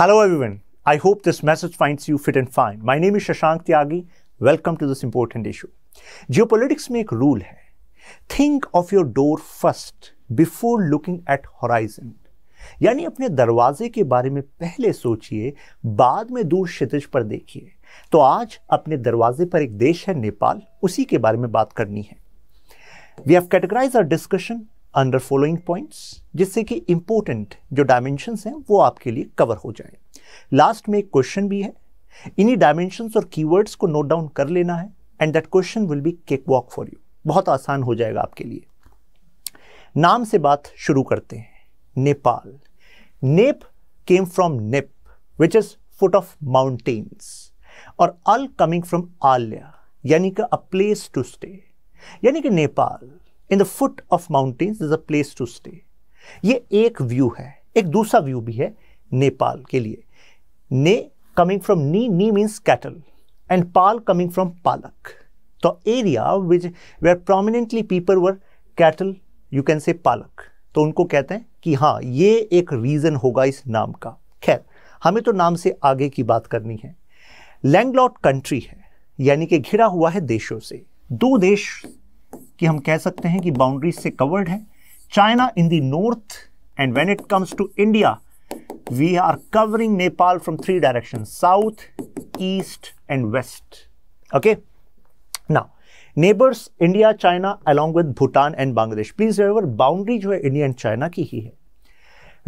Hello everyone. I hope this message finds you fit and fine. My name is Shashank Tyagi. Welcome to this important issue. Geopolitics में एक rule है Think of your door first before looking at horizon. यानी अपने दरवाजे के बारे में पहले सोचिए बाद में दूर क्षितिज पर देखिए तो आज अपने दरवाजे पर एक देश है नेपाल उसी के बारे में बात करनी है we have categorize our discussion under following points जिससे कि इंपॉर्टेंट जो डायमेंशन हैं वो आपके लिए कवर हो जाए लास्ट में एक क्वेश्चन भी है इन्हीं डायमेंशन और कीवर्ड्स को नोट डाउन कर लेना है and that question will be cake walk for you बहुत आसान हो जाएगा आपके लिए नाम से बात शुरू करते हैं Nepal Nep came from Nep which is foot of mountains और अल कमिंग फ्रॉम आलिया यानी कि अ प्लेस टू स्टे यानी कि Nepal in the foot of mountains is a place to stay ये एक व्यू है एक दूसरा व्यू भी है नेपाल के लिए Ne coming from Ne Ne means cattle and Pal coming from palak तो area which where prominently people were cattle you can say palak तो उनको कहते हैं कि हाँ ये एक रीज़न होगा इस नाम का खैर हमें तो नाम से आगे की बात करनी है लैंगलॉट कंट्री है यानी कि घिरा हुआ है देशों से दो देश कि हम कह सकते हैं कि बाउंड्रीज से कवर्ड है China in the north and when it comes to India we are covering Nepal from three direction south east and west okay now neighbours India China along with Bhutan and Bangladesh please remember boundary जो है India and China की ही है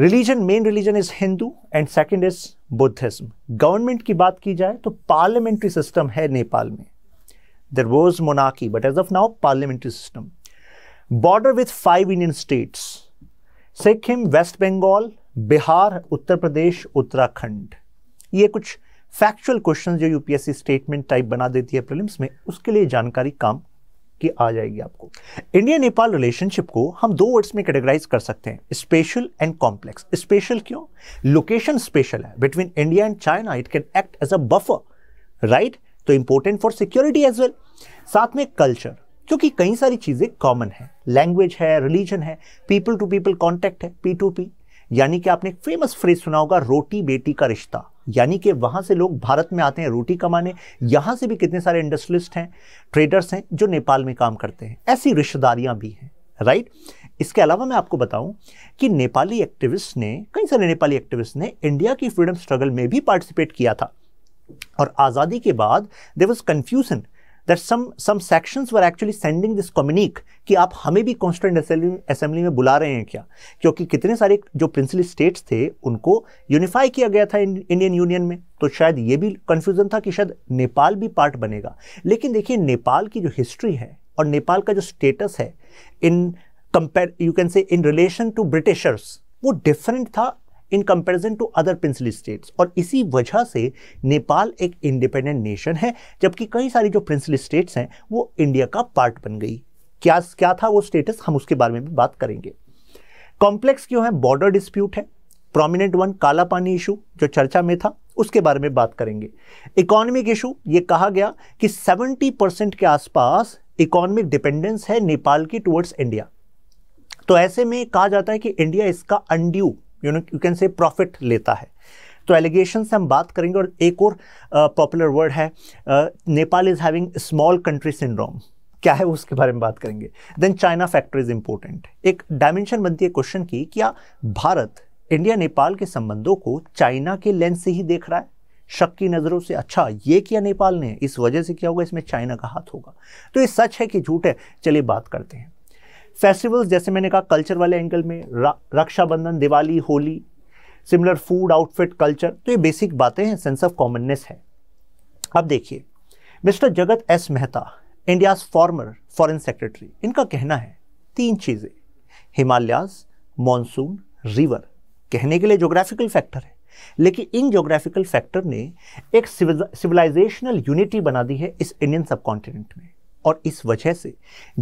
religion main religion is Hindu and second is Buddhism government की बात की जाए तो पार्लियामेंट्री सिस्टम है नेपाल में There was monarchy, but as of now, parliamentary system. Border with five Indian states. Sikkim West Bengal Bihar Uttar Pradesh Uttarakhand ये कुछ फैक्चुअल क्वेश्चन जो यूपीएससी स्टेटमेंट टाइप बना देती है प्रीलिम्स में उसके लिए जानकारी काम की आ जाएगी आपको इंडिया नेपाल रिलेशनशिप को हम दो वर्ड्स में कैटेगराइज कर सकते हैं स्पेशल एंड कॉम्प्लेक्स स्पेशल क्यों लोकेशन स्पेशल है between India and China it can act as a buffer right तो important for security as well साथ में कल्चर क्योंकि कई सारी चीज़ें कॉमन है लैंग्वेज है रिलीजन है पीपल टू पीपल कॉन्टैक्ट है पी टू पी यानी कि आपने एक फेमस फ्रेज सुना होगा रोटी बेटी का रिश्ता यानी कि वहां से लोग भारत में आते हैं रोटी कमाने यहां से भी कितने सारे इंडस्ट्रियलिस्ट हैं ट्रेडर्स हैं जो नेपाल में काम करते हैं ऐसी रिश्तेदारियां भी हैं राइट इसके अलावा मैं आपको बताऊं कि नेपाली एक्टिविस्ट ने कई सारे नेपाली एक्टिविस्ट ने इंडिया की फ्रीडम स्ट्रगल में भी पार्टिसिपेट किया था और आज़ादी के बाद there was confusion that some some sections were actually sending this communique कि आप हमें भी कॉन्स्टेंट असेंबली में बुला रहे हैं क्या क्योंकि कितने सारे जो प्रिंसली स्टेट्स थे उनको यूनिफाई किया गया था इंडियन यूनियन में तो शायद ये भी कन्फ्यूज़न था कि शायद नेपाल भी पार्ट बनेगा लेकिन देखिए नेपाल की जो हिस्ट्री है और नेपाल का जो स्टेटस है in compare you can say in relation to Britishers वो डिफरेंट था in comparison to other princely states और इसी वजह से नेपाल एक इंडिपेंडेंट नेशन है जबकि कई सारी जो प्रिंसिल स्टेट्स हैं वो इंडिया का पार्ट बन गई क्या क्या था वो स्टेटस हम उसके बारे में भी बात करेंगे कॉम्प्लेक्स क्यों है बॉर्डर डिस्प्यूट है prominent one Kala Pani issue जो चर्चा में था उसके बारे में बात करेंगे इकोनॉमिक इशू ये कहा गया कि 70 परसेंट के आसपास इकोनॉमिक डिपेंडेंस है नेपाल की टुवर्ड्स इंडिया तो ऐसे में कहा जाता है कि इंडिया इसका undue you know you can say profit लेता है तो एलिगेशन से हम बात करेंगे और एक और पॉपुलर uh, वर्ड है Nepal is having small country syndrome क्या है उसके बारे में बात करेंगे then China factor is important एक डायमेंशन बनती है क्वेश्चन की क्या भारत इंडिया नेपाल के संबंधों को चाइना के लेंस से ही देख रहा है शक की नज़रों से अच्छा ये किया नेपाल ने इस वजह से क्या होगा इसमें चाइना का हाथ होगा तो ये सच है कि झूठ है चलिए बात करते हैं फेस्टिवल्स जैसे मैंने कहा कल्चर वाले एंगल में Rakshabandhan Diwali Holi similar food outfit culture तो ये बेसिक बातें हैं सेंस ऑफ कॉमननेस है अब देखिए mister Jagat S Mehta India's former foreign secretary इनका कहना है तीन चीज़ें हिमालयाज मॉनसून रिवर कहने के लिए जोग्राफिकल फैक्टर है लेकिन इन जोग्राफिकल फैक्टर ने एक सिविलाइजेशनल यूनिटी बना दी है इस इंडियन सब कॉन्टिनेंट में और इस वजह से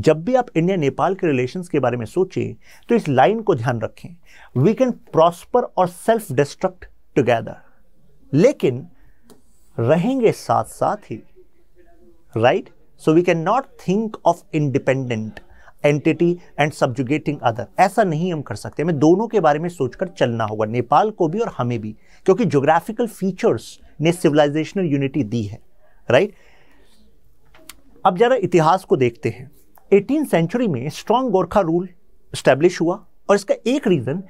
जब भी आप इंडिया नेपाल के रिलेशंस के बारे में सोचें तो इस लाइन को ध्यान रखें वी कैन प्रॉस्पर और सेल्फ डिस्ट्रक्ट टुगेदर लेकिन रहेंगे साथ साथ ही right so we can not think of independent entity and subjugating other ऐसा नहीं हम कर सकते हमें दोनों के बारे में सोचकर चलना होगा नेपाल को भी और हमें भी क्योंकि जोग्राफिकल फीचर्स ने सिविलाइजेशनल यूनिटी दी है राइट right? अब ज़रा इतिहास को देखते हैं एटीन सेंचुरी में स्ट्रॉन्ग गोरखा रूल स्टैब्लिश हुआ और इसका एक रीज़न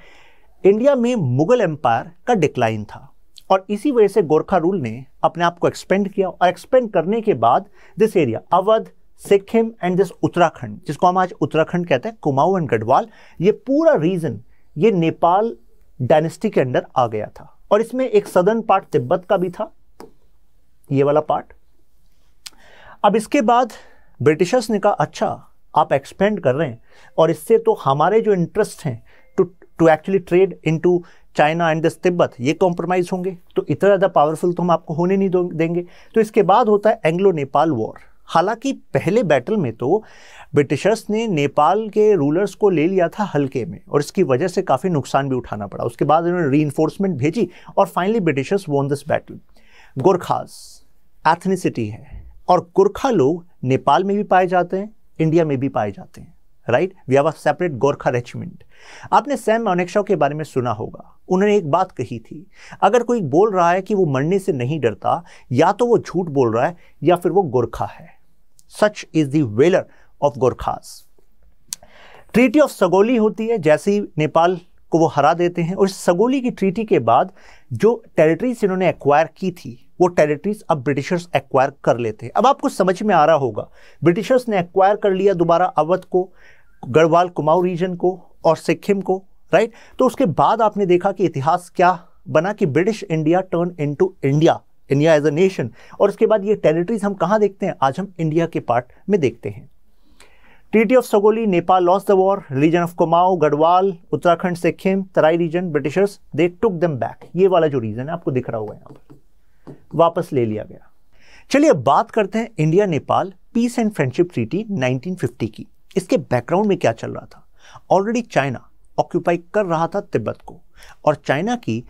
इंडिया में मुगल एम्पायर का डिक्लाइन था और इसी वजह से गोरखा रूल ने अपने आप को एक्सपेंड किया और एक्सपेंड करने के बाद this area Awadh Sikkim and this Uttarakhand जिसको हम आज उत्तराखंड कहते हैं कुमाऊं एंड गढ़वाल ये पूरा रीजन ये नेपाल डायनेस्टी के अंडर आ गया था और इसमें एक सदर्न पार्ट तिब्बत का भी था ये वाला पार्ट अब इसके बाद ब्रिटिशर्स ने कहा अच्छा आप एक्सपेंड कर रहे हैं और इससे तो हमारे जो इंटरेस्ट हैं to to actually trade in to China and this Tibet ये कॉम्प्रोमाइज़ होंगे तो इतना ज़्यादा पावरफुल तो हम आपको होने नहीं देंगे तो इसके बाद होता है एंग्लो नेपाल वॉर हालांकि पहले बैटल में तो ब्रिटिशर्स ने नेपाल के रूलर्स को ले लिया था हल्के में और इसकी वजह से काफ़ी नुकसान भी उठाना पड़ा उसके बाद उन्होंने री भेजी और finally Britishers won this battle Gorkhas ethnicity है और गोरखा लोग नेपाल में भी पाए जाते हैं इंडिया में भी पाए जाते हैं right we have a separate Gorkha regiment आपने सैम मोनेक्शा के बारे में सुना होगा उन्होंने एक बात कही थी अगर कोई बोल रहा है कि वो मरने से नहीं डरता या तो वो झूठ बोल रहा है या फिर वो गोरखा है such is the valour of Gorkhas treaty of Sagauli होती है जैसे ही नेपाल को वो हरा देते हैं और सगोली की ट्रीटी के बाद जो टेरिटरीज इन्होंने एक्वायर की थी वो टेरिटरीज अब ब्रिटिशर्स एक्वायर कर लेते हैं अब आपको समझ में आ रहा होगा ब्रिटिशर्स ने एक्वायर कर लिया दोबारा अवध को गढ़वाल कुमाऊं रीजन को और सिक्किम को राइट तो उसके बाद आपने देखा कि इतिहास क्या बना कि British India turn into India India as a nation और उसके बाद ये टेरिटरीज हम कहाँ देखते हैं आज हम इंडिया के पार्ट में देखते हैं treaty of Sagauli Nepal lost the war region of Kumaon Garhwal Uttarakhand Sikkim Terai region Britishers they took them back ये वाला जो रीजन है आपको दिख रहा होगा यहाँ पर वापस ले लिया गया चलिए अब बात करते हैं India Nepal peace and friendship treaty 1950 की इसके बैकग्राउंड में क्या चल रहा था ऑलरेडी चाइना ऑक्यूपाई कर रहा था तिब्बत को और चाइना की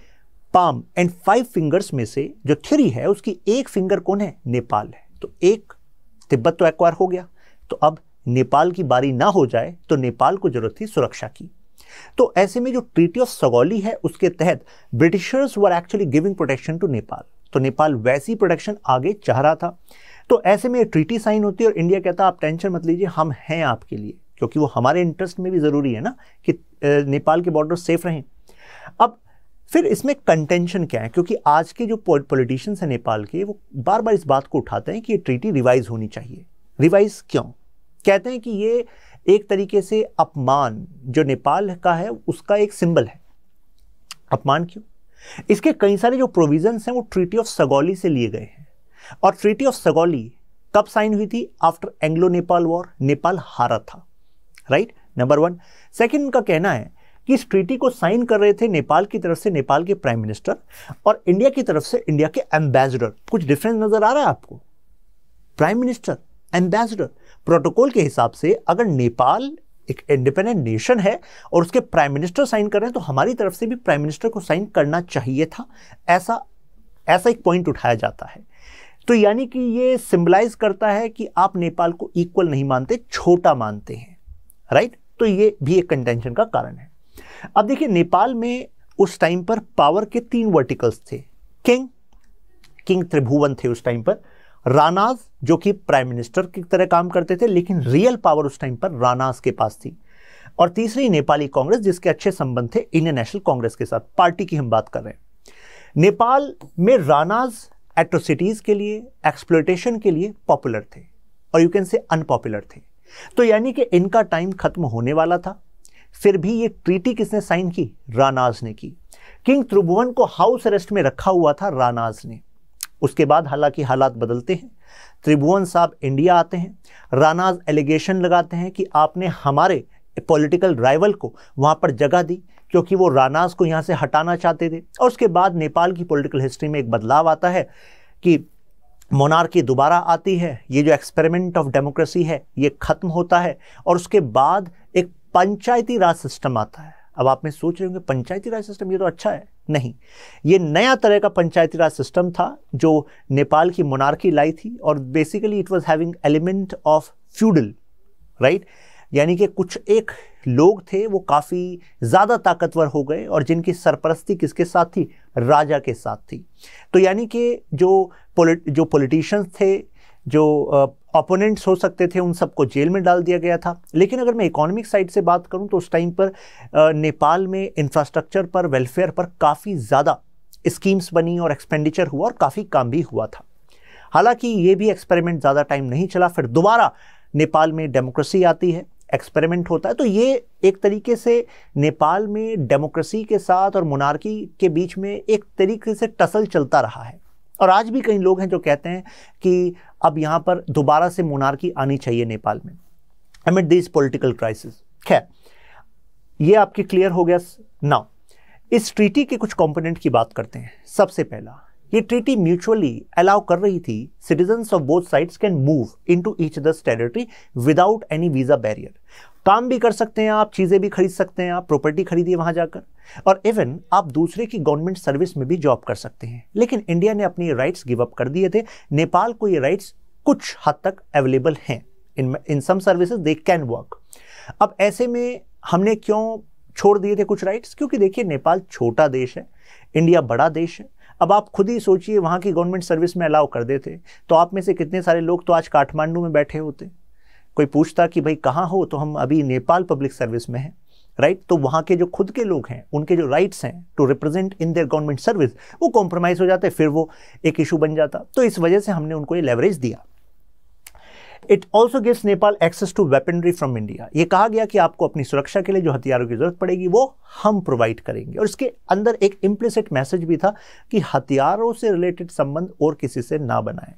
पाम एंड फाइव फिंगर्स में से जो थ्री है उसकी एक फिंगर कौन है नेपाल है तो एक तिब्बत तो एक्वायर हो गया तो अब नेपाल की बारी ना हो जाए तो नेपाल को जरूरत थी सुरक्षा की तो ऐसे में जो ट्रीटी ऑफ सगौली है उसके तहत Britishers were actually giving protection to Nepal तो नेपाल वैसी प्रोडक्शन आगे चाह रहा था तो ऐसे में ट्रीटी साइन होती है और इंडिया कहता आप टेंशन मत लीजिए हम हैं आपके लिए क्योंकि वो हमारे इंटरेस्ट में भी ज़रूरी है ना कि नेपाल के बॉर्डर सेफ रहें अब फिर इसमें कंटेंशन क्या है क्योंकि आज के जो पॉलिटिशियंस हैं नेपाल के वो बार बार इस बात को उठाते हैं कि ये ट्रीटी रिवाइज होनी चाहिए रिवाइज क्यों कहते हैं कि ये एक तरीके से अपमान जो नेपाल का है उसका एक सिंबल है अपमान क्यों इसके कई सारे जो प्रोविजंस हैं वो ट्रीटी ऑफ सगौली से लिए गए हैं और ट्रीटी ऑफ सगौली कब साइन हुई थी after Anglo Nepal war Nepal हारा था राइट नंबर वन सेकेंड उनका कहना है कि इस ट्रीटी को साइन कर रहे थे नेपाल की तरफ से नेपाल के प्राइम मिनिस्टर और इंडिया की तरफ से इंडिया के एम्बेसडर कुछ डिफरेंस नज़र आ रहा है आपको प्राइम मिनिस्टर एम्बेसडर प्रोटोकॉल के हिसाब से अगर नेपाल एक इंडिपेंडेंट नेशन है और उसके प्राइम मिनिस्टर साइन कर रहे हैं तो हमारी तरफ से भी प्राइम मिनिस्टर को साइन करना चाहिए था ऐसा ऐसा एक पॉइंट उठाया जाता है तो यानी कि ये सिंबलाइज करता है कि आप नेपाल को इक्वल नहीं मानते छोटा मानते हैं राइट तो ये भी एक कंटेंशन का कारण है अब देखिए नेपाल में उस टाइम पर पावर के तीन वर्टिकल्स थे किंग किंग त्रिभुवन थे उस टाइम पर रानाज जो कि प्राइम मिनिस्टर की तरह काम करते थे लेकिन रियल पावर उस टाइम पर रानाज के पास थी और तीसरी नेपाली कांग्रेस जिसके अच्छे संबंध थे इंडियन नेशनल कांग्रेस के साथ पार्टी की हम बात कर रहे हैं नेपाल में रानाज एट्रोसिटीज़ के लिए एक्सप्लोटेशन के लिए पॉपुलर थे और यू कैन से अनपॉपुलर थे तो यानी कि इनका टाइम खत्म होने वाला था फिर भी ये ट्रीटी किसने साइन की रानाज ने की किंग त्रिभुवन को हाउस अरेस्ट में रखा हुआ था रानाज ने उसके बाद हालांकि हालात बदलते हैं त्रिभुवन साहब इंडिया आते हैं रानाज एलिगेशन लगाते हैं कि आपने हमारे पॉलिटिकल राइवल को वहाँ पर जगह दी क्योंकि वो रानाज को यहाँ से हटाना चाहते थे और उसके बाद नेपाल की पॉलिटिकल हिस्ट्री में एक बदलाव आता है कि मोनार्की दोबारा आती है ये जो एक्सपेरिमेंट ऑफ डेमोक्रेसी है ये ख़त्म होता है और उसके बाद एक पंचायती राज सिस्टम आता है अब आप में सोच रहे होंगे पंचायती राज सिस्टम ये तो अच्छा है नहीं ये नया तरह का पंचायती राज सिस्टम था जो नेपाल की मोनार्की लाई थी और basically it was having element of feudal right यानी कि कुछ एक लोग थे वो काफ़ी ज़्यादा ताकतवर हो गए और जिनकी सरपरस्ती किसके साथ थी राजा के साथ थी तो यानी कि जो पोलिट जो पोलिटिशन्स थे जो ओपोनेंट्स हो सकते थे उन सबको जेल में डाल दिया गया था लेकिन अगर मैं इकोनॉमिक साइड से बात करूं तो उस टाइम पर नेपाल में इंफ्रास्ट्रक्चर पर वेलफेयर पर काफ़ी ज़्यादा स्कीम्स बनी और एक्सपेंडिचर हुआ और काफ़ी काम भी हुआ था हालांकि ये भी एक्सपेरिमेंट ज़्यादा टाइम नहीं चला फिर दोबारा नेपाल में डेमोक्रेसी आती है एक्सपेरिमेंट होता है तो ये एक तरीके से नेपाल में डेमोक्रेसी के साथ और मोनार्की के बीच में एक तरीके से टसल चलता रहा है और आज भी कई लोग हैं जो कहते हैं कि अब यहाँ पर दोबारा से मोनार्की आनी चाहिए नेपाल में अमिट दिस पोलिटिकल क्राइसिस खैर ये आपके क्लियर हो गया नाउ इस ट्रीटी के कुछ कंपोनेंट की बात करते हैं सबसे पहला ये ट्रीटी म्यूचुअली अलाउ कर रही थी citizen of both sides can move in to each others territory without any visa barrier काम भी कर सकते हैं आप चीज़ें भी खरीद सकते हैं आप प्रॉपर्टी खरीदिए वहां जाकर और इवन आप दूसरे की गवर्नमेंट सर्विस में भी जॉब कर सकते हैं लेकिन इंडिया ने अपनी राइट्स गिव अप कर दिए थे नेपाल को ये राइट्स कुछ हद तक अवेलेबल हैं in in some services they can work अब ऐसे में हमने क्यों छोड़ दिए थे कुछ राइट्स क्योंकि देखिए नेपाल छोटा देश है इंडिया बड़ा देश है अब आप खुद ही सोचिए वहाँ की गवर्नमेंट सर्विस में अलाउ कर देते तो आप में से कितने सारे लोग तो आज काठमांडू में बैठे होते कोई पूछता कि भाई कहाँ हो तो हम अभी नेपाल पब्लिक सर्विस में हैं राइट तो वहाँ के जो खुद के लोग हैं उनके जो राइट्स हैं to represent in their government service वो कॉम्प्रोमाइज़ हो जाते फिर वो एक इशू बन जाता तो इस वजह से हमने उनको ये लेवरेज दिया it also gives Nepal access to weaponry from India ये कहा गया कि आपको अपनी सुरक्षा के लिए जो हथियारों की जरूरत पड़ेगी वो हम प्रोवाइड करेंगे और इसके अंदर एक इम्प्लिसिट मैसेज भी था कि हथियारों से रिलेटेड संबंध और किसी से ना बनाए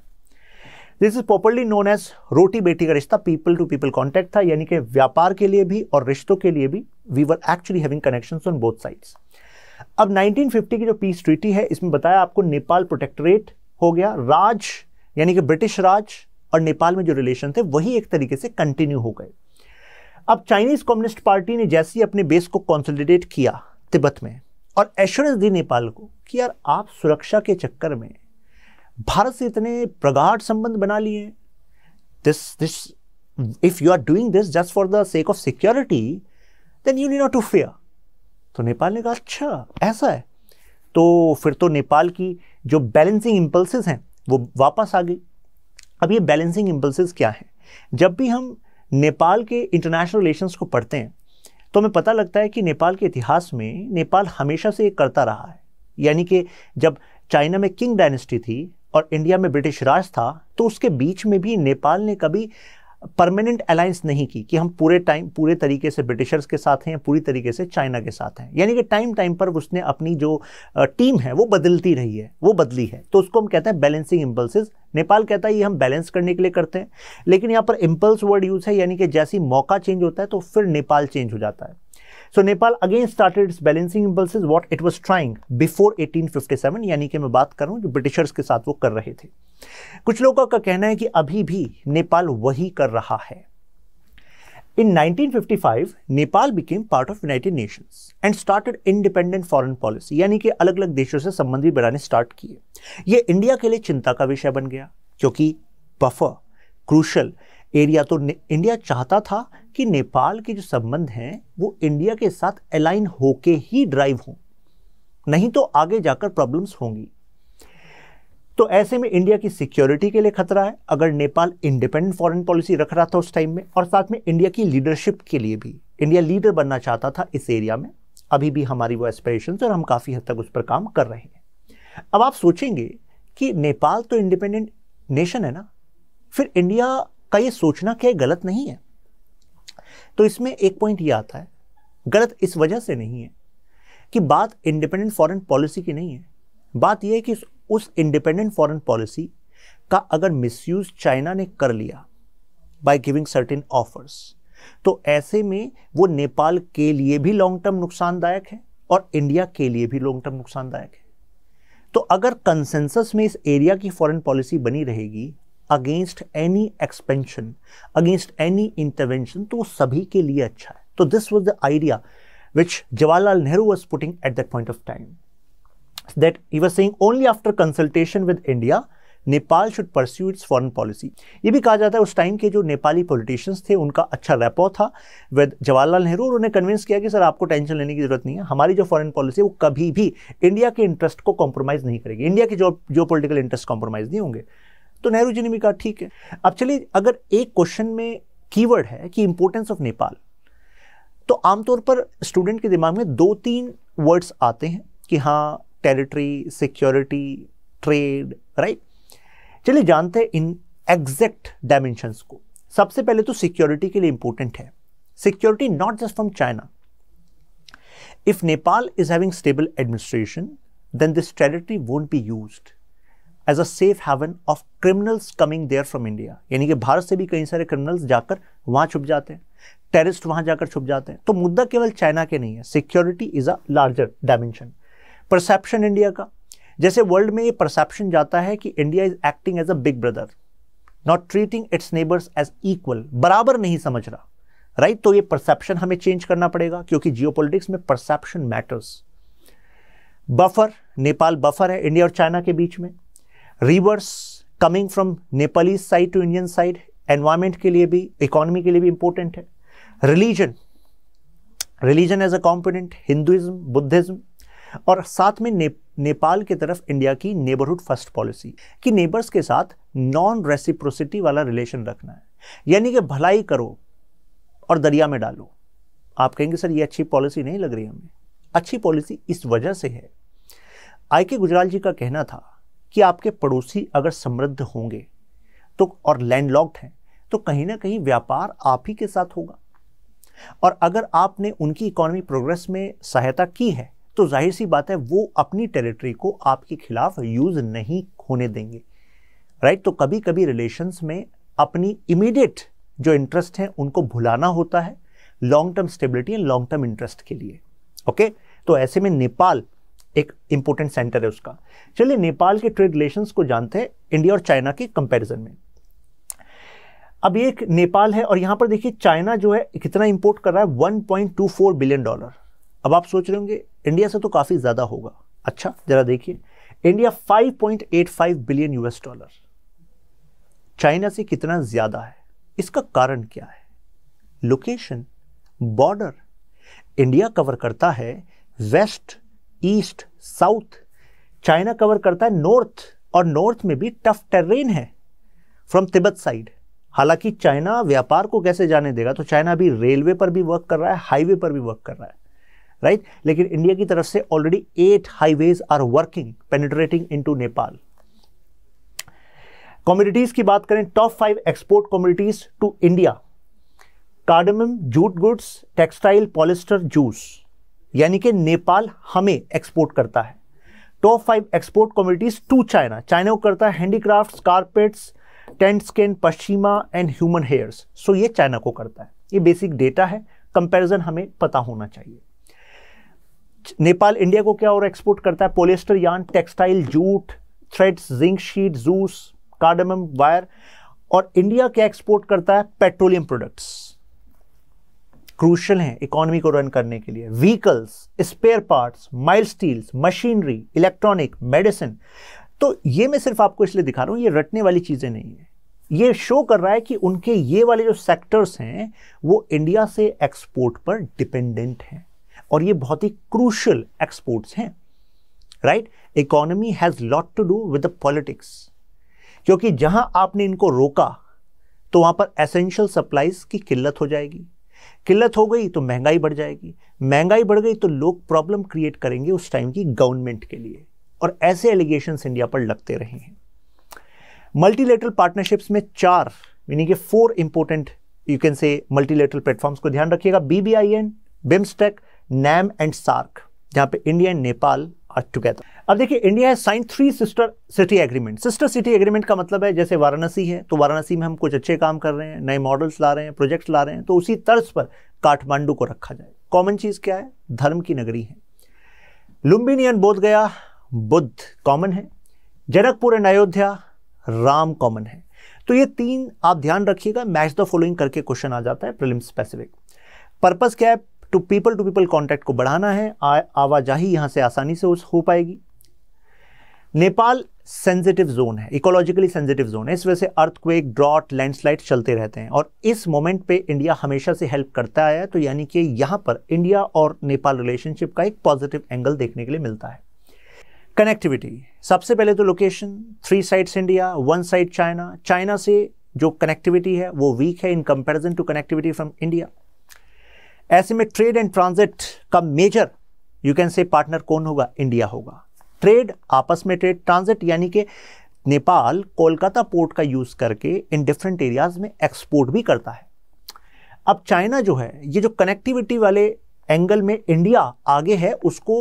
this is properly known as रोटी बेटी का रिश्ता पीपल टू पीपल कॉन्टैक्ट था यानी कि व्यापार के लिए भी और रिश्तों के लिए भी we were actually having connection on both sides अब 1950 की जो पीस ट्रीटी है इसमें बताया आपको नेपाल प्रोटेक्टरेट हो गया राज यानी कि ब्रिटिश राज और नेपाल में जो रिलेशन थे वही एक तरीके से कंटिन्यू हो गए अब चाइनीज कम्युनिस्ट पार्टी ने जैसे ही अपने बेस को कॉन्सोलिडेट किया तिब्बत में और एश्योरेंस दी नेपाल को कि यार आप सुरक्षा के चक्कर में भारत से इतने प्रगाढ़ संबंध बना लिए this this if you are doing this just for the sake of security then you need not to fear तो नेपाल ने कहा अच्छा ऐसा है तो फिर तो नेपाल की जो बैलेंसिंग इंपल्सिस हैं वो वापस आ गई अब ये बैलेंसिंग इम्पल्स क्या हैं जब भी हम नेपाल के इंटरनेशनल रिलेशंस को पढ़ते हैं तो हमें पता लगता है कि नेपाल के इतिहास में नेपाल हमेशा से ये करता रहा है यानी कि जब चाइना में किंग डायनेस्टी थी और इंडिया में ब्रिटिश राज था तो उसके बीच में भी नेपाल ने कभी परमानेंट अलायंस नहीं की कि हम पूरे टाइम पूरे तरीके से ब्रिटिशर्स के साथ हैं पूरी तरीके से चाइना के साथ हैं यानी कि टाइम टाइम पर उसने अपनी जो टीम है वो बदलती रही है वो बदली है तो उसको हम कहते हैं बैलेंसिंग इम्पल्सिस नेपाल कहता है ये हम बैलेंस करने के लिए करते हैं लेकिन यहाँ पर इम्पल्स वर्ड यूज़ है यानी कि जैसी मौका चेंज होता है तो फिर नेपाल चेंज हो जाता है so Nepal again started its balancing impulses what it was trying before 1857 यानी कि मैं बात कर रहा हूँ जो ब्रिटिशर्स के साथ वो कर रहे थे कुछ लोगों का कहना है कि अभी भी नेपाल वही कर रहा है In 1955, Nepal became part of United Nations and started independent foreign policy, यानी कि अलग अलग देशों से संबंध भी बढ़ाने स्टार्ट किए ये इंडिया के लिए चिंता का विषय बन गया क्योंकि बफर क्रूशल एरिया तो इंडिया चाहता था कि नेपाल के जो संबंध हैं वो इंडिया के साथ अलाइन होके ही ड्राइव हों नहीं तो आगे जाकर प्रॉब्लम्स होंगी तो ऐसे में इंडिया की सिक्योरिटी के लिए खतरा है अगर नेपाल इंडिपेंडेंट फॉरेन पॉलिसी रख रहा था उस टाइम में और साथ में इंडिया की लीडरशिप के लिए भी इंडिया लीडर बनना चाहता था इस एरिया में अभी भी हमारी वो एस्पिरेशन और हम काफ़ी हद तक उस पर काम कर रहे हैं अब आप सोचेंगे कि नेपाल तो इंडिपेंडेंट नेशन है ना फिर इंडिया का ये सोचना क्या गलत नहीं है तो इसमें एक पॉइंट ये आता है गलत इस वजह से नहीं है कि बात इंडिपेंडेंट फॉरेन पॉलिसी की नहीं है बात यह है कि उस इंडिपेंडेंट फॉरेन पॉलिसी का अगर मिसयूज चाइना ने कर लिया बाय गिविंग सर्टेन ऑफर्स तो ऐसे में वो नेपाल के लिए भी लॉन्ग टर्म नुकसानदायक है और इंडिया के लिए भी लॉन्ग टर्म नुकसानदायक है तो अगर कंसेंसस में इस एरिया की फॉरेन पॉलिसी बनी रहेगी against any expansion against any intervention तो वो सभी के लिए अच्छा है तो this was the idea which Jawaharlal Nehru was putting at that point of time that he was saying only after consultation with India Nepal should pursue its foreign policy ये भी कहा जाता है उस टाइम के जो नेपाली पॉलिटिशियंस थे उनका अच्छा रेपो था विद जवाहरलाल नेहरू और उन्हें कन्विंस किया कि सर आपको टेंशन लेने की जरूरत नहीं है हमारी जो फॉरन पॉलिसी है वो कभी भी इंडिया के इंटरेस्ट को कॉम्प्रोमाइज़ नहीं करेगी इंडिया के जो जो पोलिटिकल इंटरेस्ट कॉम्प्रोमाइज़ नहीं होंगे तो नेहरू जी ने भी कहा ठीक है अब चलिए अगर एक क्वेश्चन में कीवर्ड है कि इंपॉर्टेंस ऑफ नेपाल तो आमतौर पर स्टूडेंट के दिमाग में दो तीन वर्ड्स आते हैं कि हाँ टेरिटरी सिक्योरिटी ट्रेड राइट चलिए जानते हैं इन एग्जैक्ट डायमेंशंस को सबसे पहले तो सिक्योरिटी के लिए इंपॉर्टेंट है security not just from China if Nepal is having stable administration then this territory won't be used as a safe haven of criminals coming there from India यानी कि भारत से भी कई सारे क्रिमिनल्स जाकर वहां छुप जाते हैं टेररिस्ट वहां जाकर छुप जाते हैं तो मुद्दा केवल चाइना के नहीं है security is a larger dimension perception India का जैसे वर्ल्ड में ये परसेप्शन जाता है कि India is acting as a big brother not treating its neighbours as equal बराबर नहीं समझ रहा राइट right? तो ये परसेप्शन हमें चेंज करना पड़ेगा क्योंकि जियोपॉलिटिक्स में perception matters buffer Nepal buffer है इंडिया और चाइना के बीच में rivers coming from Nepali side to Indian side environment के लिए भी इकोनॉमी के लिए भी इंपॉर्टेंट है religion religion as a component Hinduism Buddhism और साथ में ने, नेपाल की तरफ इंडिया की नेबरहुड फर्स्ट पॉलिसी कि नेबर्स के साथ नॉन रेसिप्रोसिटी वाला रिलेशन रखना है यानी कि भलाई करो और दरिया में डालो आप कहेंगे सर ये अच्छी पॉलिसी नहीं लग रही हमें अच्छी पॉलिसी इस वजह से है आई के गुजराल जी का कहना था कि आपके पड़ोसी अगर समृद्ध होंगे तो और लैंडलॉक्ड हैं तो कहीं ना कहीं व्यापार आप ही के साथ होगा और अगर आपने उनकी इकोनॉमी प्रोग्रेस में सहायता की है तो जाहिर सी बात है वो अपनी टेरिटरी को आपके खिलाफ यूज़ नहीं होने देंगे राइट तो कभी कभी रिलेशंस में अपनी इमीडिएट जो इंटरेस्ट हैं उनको भुलाना होता है long term stability and long term interest के लिए ओके तो ऐसे में नेपाल एक इम्पोर्टेंट सेंटर है उसका चलिए नेपाल के ट्रेड रिलेशंस को जानते हैं इंडिया और चाइना के कंपैरिजन में अब एक नेपाल है और यहां पर देखिए चाइना जो है कितना इंपोर्ट कर रहा है 1.24 बिलियन डॉलर अब आप सोच रहे होंगे इंडिया से तो काफ़ी ज़्यादा होगा अच्छा ज़रा देखिए India 5.85 billion US dollar China से कितना ज़्यादा है इसका कारण क्या है लोकेशन बॉर्डर इंडिया कवर करता है west east south China cover करता है नॉर्थ और नॉर्थ में भी टफ टेरेन है फ्रॉम तिब्बत साइड हालांकि चाइना व्यापार को कैसे जाने देगा तो चाइना अभी रेलवे पर भी वर्क कर रहा है हाईवे पर भी वर्क कर रहा है राइट right? लेकिन इंडिया की तरफ से already eight highways are working penetrating in Nepal communities की बात करें top five export communities to India cardamom jute goods textile polyester juice यानी कि नेपाल हमें एक्सपोर्ट करता है top five export communities to China China को करता है handicraft carpets tent skin pashmina and human hairs so ये चाइना को करता है ये बेसिक डेटा है कंपैरिजन हमें पता होना चाहिए नेपाल इंडिया को क्या और एक्सपोर्ट करता है polyester yarn textile jute threads zinc sheet juice cardamom wire और इंडिया क्या एक्सपोर्ट करता है पेट्रोलियम प्रोडक्ट्स क्रूशल हैं इकोनॉमी को रन करने के लिए vehicles spare parts mild steels machinery electronic medicine तो ये मैं सिर्फ आपको इसलिए दिखा रहा हूँ ये रटने वाली चीज़ें नहीं है ये शो कर रहा है कि उनके ये वाले जो सेक्टर्स हैं वो इंडिया से एक्सपोर्ट पर डिपेंडेंट हैं और ये बहुत ही क्रूशल एक्सपोर्ट्स हैं right economy has lot to do with the politics क्योंकि जहां आपने इनको रोका तो वहां पर एसेंशियल सप्लाईज की किल्लत हो जाएगी किल्लत हो गई तो महंगाई बढ़ जाएगी महंगाई बढ़ गई तो लोग प्रॉब्लम क्रिएट करेंगे उस टाइम की गवर्नमेंट के लिए और ऐसे एलिगेशन इंडिया पर लगते रहे हैं मल्टीलेटरल पार्टनरशिप्स में चार यानी कि four important you can say multilateral platforms को ध्यान रखिएगा BBIN BIMSTEC NAM and SAARC जहां पे India and Nepal are together अब देखिए इंडिया है sign three sister city agreement sister city agreement का मतलब है जैसे वाराणसी है तो वाराणसी में हम कुछ अच्छे काम कर रहे हैं नए मॉडल्स ला रहे हैं प्रोजेक्ट्स ला रहे हैं तो उसी तर्ज पर काठमांडू को रखा जाए कॉमन चीज़ क्या है धर्म की नगरी है लुम्बिनी एंड बोध गया बुद्ध कॉमन है जनकपुर एंड अयोध्या राम कॉमन है तो ये तीन आप ध्यान रखिएगा मैच द फॉलोइंग करके क्वेश्चन आ जाता है प्रिलिम स्पेसिफिक पर्पज़ क्या है to people to people contact को बढ़ाना है आवाजाही यहाँ से आसानी से हो पाएगी नेपाल सेंसिटिव जोन है इकोलॉजिकली सेंसिटिव जोन है इस वजह से अर्थक्वेक ड्रॉट लैंडस्लाइड चलते रहते हैं और इस मोमेंट पे इंडिया हमेशा से हेल्प करता आया तो यानी कि यहाँ पर इंडिया और नेपाल रिलेशनशिप का एक पॉजिटिव एंगल देखने के लिए मिलता है कनेक्टिविटी सबसे पहले तो location three sides India one side China China से जो कनेक्टिविटी है वो वीक है in comparison to connectivity from India ऐसे में ट्रेड एंड ट्रांजिट का major you can say partner कौन होगा इंडिया होगा ट्रेड आपस में ट्रेड ट्रांजिट यानी कि नेपाल कोलकाता पोर्ट का यूज़ करके इन डिफरेंट एरियाज़ में एक्सपोर्ट भी करता है अब चाइना जो है ये जो कनेक्टिविटी वाले एंगल में इंडिया आगे है उसको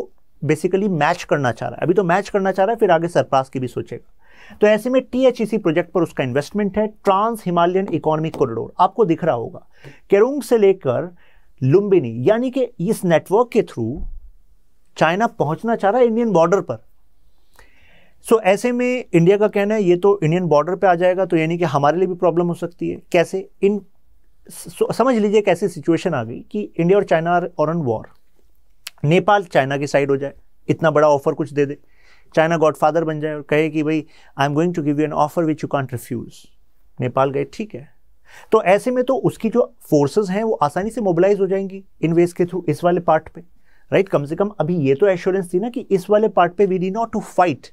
बेसिकली मैच करना चाह रहा है अभी तो मैच करना चाह रहा है फिर आगे सरप्रास की भी सोचेगा तो ऐसे में टीएचईसी प्रोजेक्ट e पर उसका इन्वेस्टमेंट है ट्रांस हिमालयन इकोनॉमिक कॉरिडोर आपको दिख रहा होगा केरोंग से लेकर लुम्बिनी यानी कि इस नेटवर्क के थ्रू चाइना पहुंचना चाह रहा है इंडियन बॉर्डर पर सो so, ऐसे में इंडिया का कहना है ये तो इंडियन बॉर्डर पे आ जाएगा तो यानी कि हमारे लिए भी प्रॉब्लम हो सकती है कैसे इन समझ लीजिए कैसे सिचुएशन आ गई कि इंडिया और चाइना आर और वॉर नेपाल चाइना की साइड हो जाए इतना बड़ा ऑफर कुछ दे दे चाइना गॉडफादर बन जाए और कहे कि भाई I am going to give you an offer which you can't refuse Nepal गए ठीक है तो ऐसे में तो उसकी जो फोर्सेस हैं वो आसानी से मोबिलाइज हो जाएंगी इन वेज के थ्रू इस वाले पार्ट पे राइट right? कम से कम अभी ये तो एश्योरेंस थी ना कि इस वाले पार्ट पे we need not to fight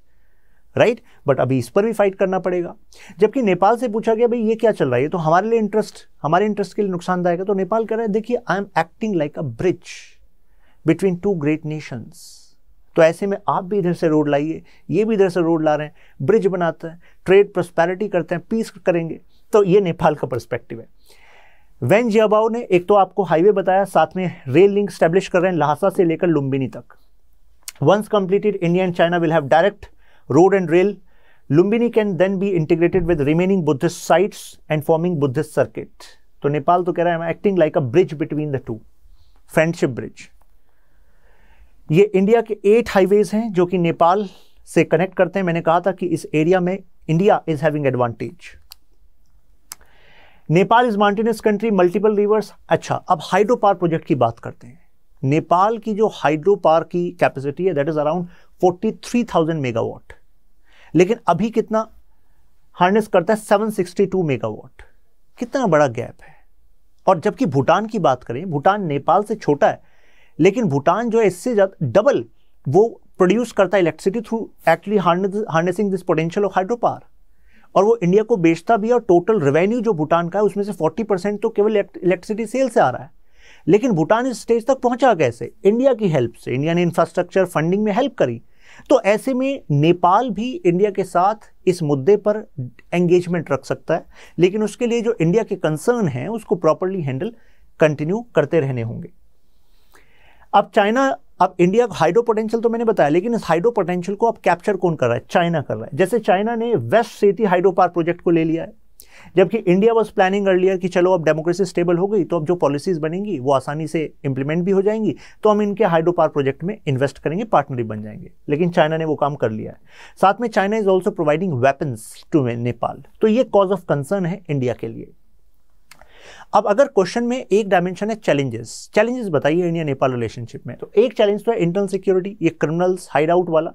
right but अभी इस पर भी फाइट करना पड़ेगा जबकि नेपाल से पूछा गया भाई ये क्या चल रहा है ये तो हमारे लिए इंटरेस्ट हमारे इंटरेस्ट के लिए नुकसानदायक है तो नेपाल कह रहा है देखिए I am acting like a bridge between two great nations तो ऐसे में आप भी इधर से रोड लाइए ये भी इधर से रोड ला रहे हैं ब्रिज बनाते हैं ट्रेड प्रोस्पैरिटी करते हैं पीस करेंगे तो ये नेपाल का परस्पेक्टिव है वैन जियाबाओ ने एक तो आपको हाईवे बताया साथ में रेल लिंक स्टैब्लिश कर रहे हैं लहासा से लेकर लुम्बिनी तक once completed India and China will have direct road and rail Lumbini can then be integrated with remaining Buddhist sites and forming Buddhist circuit तो नेपाल तो कह रहा है acting like a bridge between the two friendship bridge ये India के eight highways हैं जो कि नेपाल से कनेक्ट करते हैं मैंने कहा था कि इस एरिया में India is having advantage Nepal is mountainous country multiple rivers अच्छा अब हाइड्रो पावर प्रोजेक्ट की बात करते हैं नेपाल की जो हाइड्रो पावर की कैपेसिटी है that is around forty three thousand megawatt लेकिन अभी कितना हार्नेस करता है सेवन सिक्सटी टू मेगावाट कितना बड़ा गैप है और जबकि भूटान की बात करें भूटान नेपाल से छोटा है लेकिन भूटान जो है इससे ज़्यादा डबल वो प्रोड्यूस करता है electricity through actually harnessing this potential of hydro power और वो इंडिया को बेचता भी है और टोटल रेवेन्यू जो भूटान का है उसमें से 40 परसेंट तो केवल इलेक्ट्रिसिटी सेल से आ रहा है लेकिन भूटान इस स्टेज तक पहुंचा कैसे इंडिया की हेल्प से इंडिया ने इंफ्रास्ट्रक्चर फंडिंग में हेल्प करी तो ऐसे में नेपाल भी इंडिया के साथ इस मुद्दे पर एंगेजमेंट रख सकता है लेकिन उसके लिए जो इंडिया के कंसर्न हैं उसको प्रॉपरली हैंडल कंटिन्यू करते रहने होंगे अब चाइना अब इंडिया का हाइड्रो पोटेंशियल तो मैंने बताया लेकिन इस हाइड्रो पोटेंशियल को अब कैप्चर कौन कर रहा है चाइना कर रहा है जैसे चाइना ने वेस्ट सेती हाइड्रो पावर प्रोजेक्ट को ले लिया है जबकि इंडिया वॉज प्लानिंग अर्लियर कि चलो अब डेमोक्रेसी स्टेबल हो गई तो अब जो पॉलिसीज बनेंगी वो आसानी से इंप्लीमेंट भी हो जाएंगी तो हम इनके हाइड्रो पावर प्रोजेक्ट में इन्वेस्ट करेंगे पार्टनरशिप बन जाएंगे लेकिन चाइना ने वो काम कर लिया है साथ में China is also providing weapons to Nepal तो ये कॉज ऑफ कंसर्न है इंडिया के लिए अब अगर क्वेश्चन में एक डायमेंशन है चैलेंजेस चैलेंजेस बताइए इंडिया नेपाल रिलेशनशिप में तो एक चैलेंज तो है इंटरनल सिक्योरिटी ये क्रिमिनल्स हाइड आउट वाला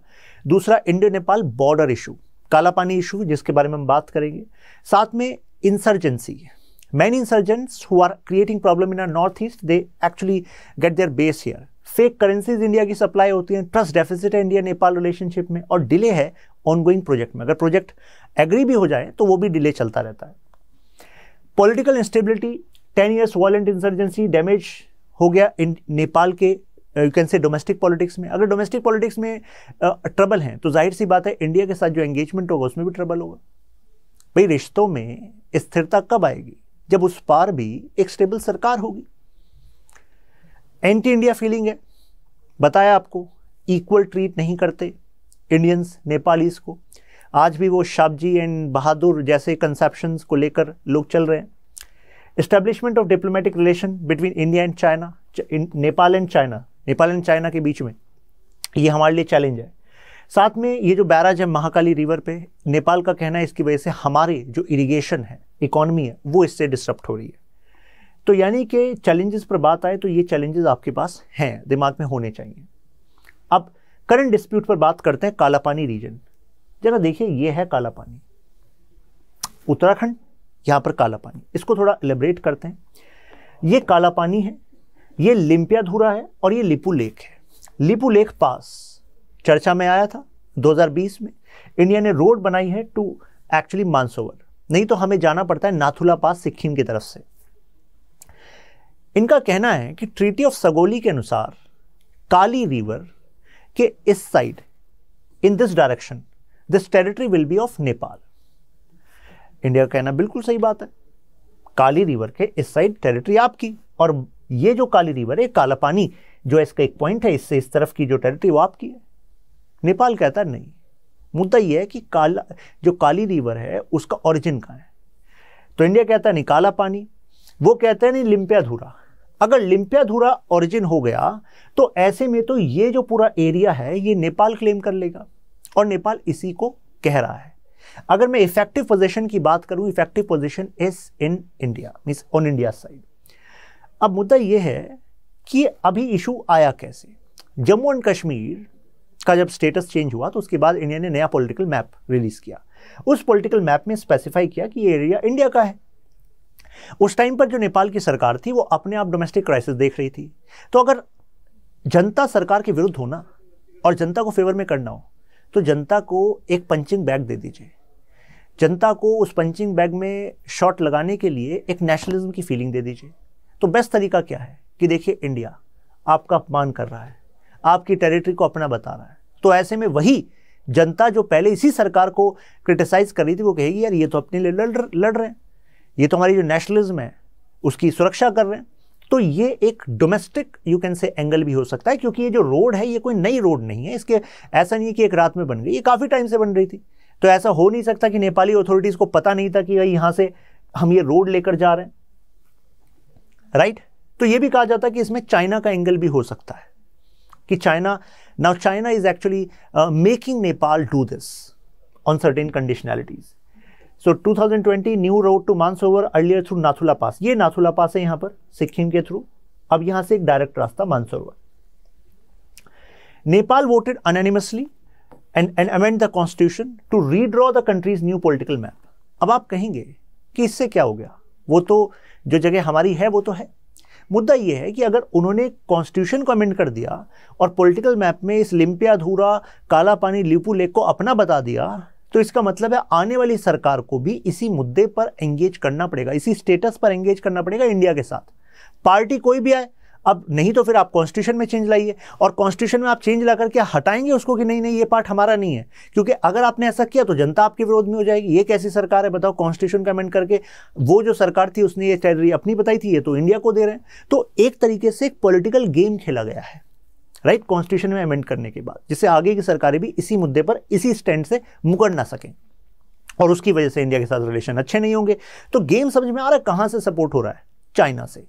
दूसरा इंडिया नेपाल बॉर्डर इशू काला पानी इशू जिसके बारे में हम बात करेंगे साथ में insurgency many insurgents who are creating problem in our north east they actually get their base here fake currencies India की सप्लाई होती हैं ट्रस्ट डेफिसिट है इंडिया नेपाल रिलेशनशिप में और डिले है ऑनगोइंग प्रोजेक्ट में अगर प्रोजेक्ट एग्री भी हो जाए तो वो भी डिले चलता रहता है political instability ten years violent insurgency damage हो गया इन नेपाल के you can say domestic politics में अगर डोमेस्टिक पॉलिटिक्स में ट्रबल uh, हैं है तो जाहिर सी बात है इंडिया के साथ जो एंगेजमेंट होगा उसमें भी ट्रबल होगा भाई रिश्तों में स्थिरता कब आएगी जब उस पार भी एक स्टेबल सरकार होगी एंटी इंडिया फीलिंग है बताया आपको इक्वल ट्रीट नहीं करते इंडियंस नेपालीज को आज भी वो शाबजी एंड बहादुर जैसे कंसेप्शन को लेकर लोग चल रहे हैं establishment of diplomatic relation between India and China Nepal and China Nepal and China के बीच में ये हमारे लिए चैलेंज है साथ में ये जो बैराज है महाकाली रिवर पे नेपाल का कहना है इसकी वजह से हमारे जो इरिगेशन है इकोनमी है वो इससे डिस्टर्ब हो रही है तो यानी कि चैलेंजेस पर बात आए तो ये चैलेंजेस आपके पास हैं दिमाग में होने चाहिए अब करंट डिस्प्यूट पर बात करते हैं कालापानी रीजन जरा देखिए ये है काला पानी उत्तराखंड यहां पर काला पानी इसको थोड़ा एलिब्रेट करते हैं ये काला पानी है ये लिम्पियाधुरा है और ये लिपू लेक है लिपू लेक पास चर्चा में आया था 2020 में इंडिया ने रोड बनाई है टू एक्चुअली मानसोवर नहीं तो हमें जाना पड़ता है नाथुला पास सिक्किम की तरफ से इनका कहना है कि ट्रीटी ऑफ सगोली के अनुसार काली रिवर के इस side in this direction this territory will be of Nepal India का कहना बिल्कुल सही बात है काली रिवर के इस साइड टेरिटरी आपकी और ये जो काली रिवर है काला पानी जो इसका एक पॉइंट है इससे इस तरफ की जो टेरिटरी वो आपकी है नेपाल कहता है नहीं मुद्दा यह है कि काला जो काली रिवर है उसका ओरिजिन कहाँ है तो इंडिया कहता है नहीं काला पानी वो कहते हैं नहीं लिम्पिया धूरा अगर लिम्पिया धूरा ओरिजिन हो गया तो ऐसे में तो ये जो पूरा एरिया है ये नेपाल क्लेम कर लेगा और नेपाल इसी को कह रहा है अगर मैं इफेक्टिव पोजीशन की बात करूं effective position is in India means on India side अब मुद्दा यह है कि अभी इशू आया कैसे जम्मू एंड कश्मीर का जब स्टेटस चेंज हुआ तो उसके बाद इंडिया ने नया पॉलिटिकल मैप रिलीज़ किया उस पॉलिटिकल मैप में स्पेसिफाई किया कि ये एरिया इंडिया का है उस टाइम पर जो नेपाल की सरकार थी वो अपने आप डोमेस्टिक क्राइसिस देख रही थी तो अगर जनता सरकार के विरुद्ध होना और जनता को फेवर में करना हो तो जनता को एक पंचिंग बैग दे दीजिए जनता को उस पंचिंग बैग में शॉट लगाने के लिए एक नेशनलिज्म की फीलिंग दे दीजिए तो बेस्ट तरीका क्या है कि देखिए इंडिया आपका अपमान कर रहा है आपकी टेरिटरी को अपना बता रहा है तो ऐसे में वही जनता जो पहले इसी सरकार को क्रिटिसाइज कर रही थी वो कहेगी यार ये तो अपने लिए लड़ लड़ रहे हैं ये तो हमारी जो नेशनलिज्म है उसकी सुरक्षा कर रहे हैं तो ये एक domestic you can say angle भी हो सकता है क्योंकि ये जो रोड है ये कोई नई रोड नहीं है इसके ऐसा नहीं है कि एक रात में बन गई ये काफ़ी टाइम से बन रही थी तो ऐसा हो नहीं सकता कि नेपाली अथॉरिटीज़ को पता नहीं था कि भाई यहाँ से हम ये रोड लेकर जा रहे हैं राइट right? तो ये भी कहा जाता है कि इसमें चाइना का एंगल भी हो सकता है कि China now China is actually making Nepal do this on certain conditionalities so so, 2020 new road to Mansarovar earlier through Nathula pass ये नाथुला पास है यहां पर सिक्किम के थ्रू अब यहां से एक डायरेक्ट रास्ता Mansarovar Nepal voted unanimously and and amend the constitution to redraw the country's new political map अब आप कहेंगे कि इससे क्या हो गया वो तो जो जगह हमारी है वो तो है मुद्दा यह है कि अगर उन्होंने कॉन्स्टिट्यूशन को अमेंड कर दिया और पॉलिटिकल मैप में इस लिम्पिया धूरा काला पानी लिपू लेक को अपना बता दिया तो इसका मतलब है आने वाली सरकार को भी इसी मुद्दे पर एंगेज करना पड़ेगा इसी स्टेटस पर एंगेज करना पड़ेगा इंडिया के साथ पार्टी कोई भी आए अब नहीं तो फिर आप कॉन्स्टिट्यूशन में चेंज लाइए और कॉन्स्टिट्यूशन में आप चेंज ला करके हटाएंगे उसको कि नहीं नहीं ये पार्ट हमारा नहीं है क्योंकि अगर आपने ऐसा किया तो जनता आपके विरोध में हो जाएगी ये कैसी सरकार है बताओ कॉन्स्टिट्यूशन का अमेंड करके वो जो सरकार थी उसने ये टेररी अपनी बताई थी ये तो इंडिया को दे रहे हैं तो एक तरीके से एक पोलिटिकल गेम खेला गया है राइट कॉन्स्टिट्यूशन में अमेंड करने के बाद जिससे आगे की सरकारें भी इसी मुद्दे पर इसी स्टैंड से मुकड़ ना सकें और उसकी वजह से इंडिया के साथ रिलेशन अच्छे नहीं होंगे तो गेम समझ में आ रहा है कहां से सपोर्ट हो रहा है चाइना से